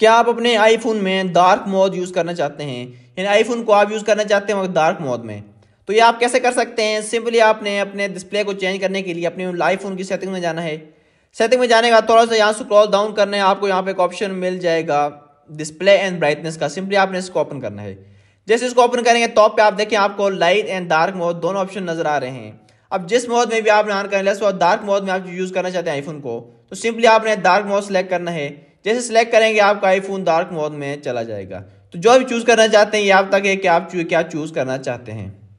क्या आप अपने आईफोन में डार्क मोड यूज़ करना चाहते हैं यानी आईफोन को आप यूज़ करना चाहते हैं डार्क मोड में तो ये आप कैसे कर सकते हैं सिंपली आपने अपने डिस्प्ले को चेंज करने के लिए अपने आईफोन की सेटिंग में जाना है सेटिंग में जाने का थोड़ा सा यहाँ से क्रॉल डाउन करना है आपको यहाँ पे एक ऑप्शन मिल जाएगा डिस्प्ले एंड ब्राइटनेस का सिंपली आपने इसको ओपन करना है जैसे इसको ओपन करेंगे टॉप पे आप देखें आपको लाइट एंड डार्क मोड दोनों ऑप्शन नजर आ रहे हैं अब जिस मोड में भी आप ऑन करें लेस और डार्क मोड में आप यूज़ करना चाहते हैं आईफोन को तो सिंपली आपने डार्क मोड सेलेक्ट करना है जैसे सिलेक्ट करेंगे आपका आईफोन डार्क मोड में चला जाएगा तो जो भी चूज़ करना चाहते हैं ये आप तक है कि आप क्या चूज़ करना चाहते हैं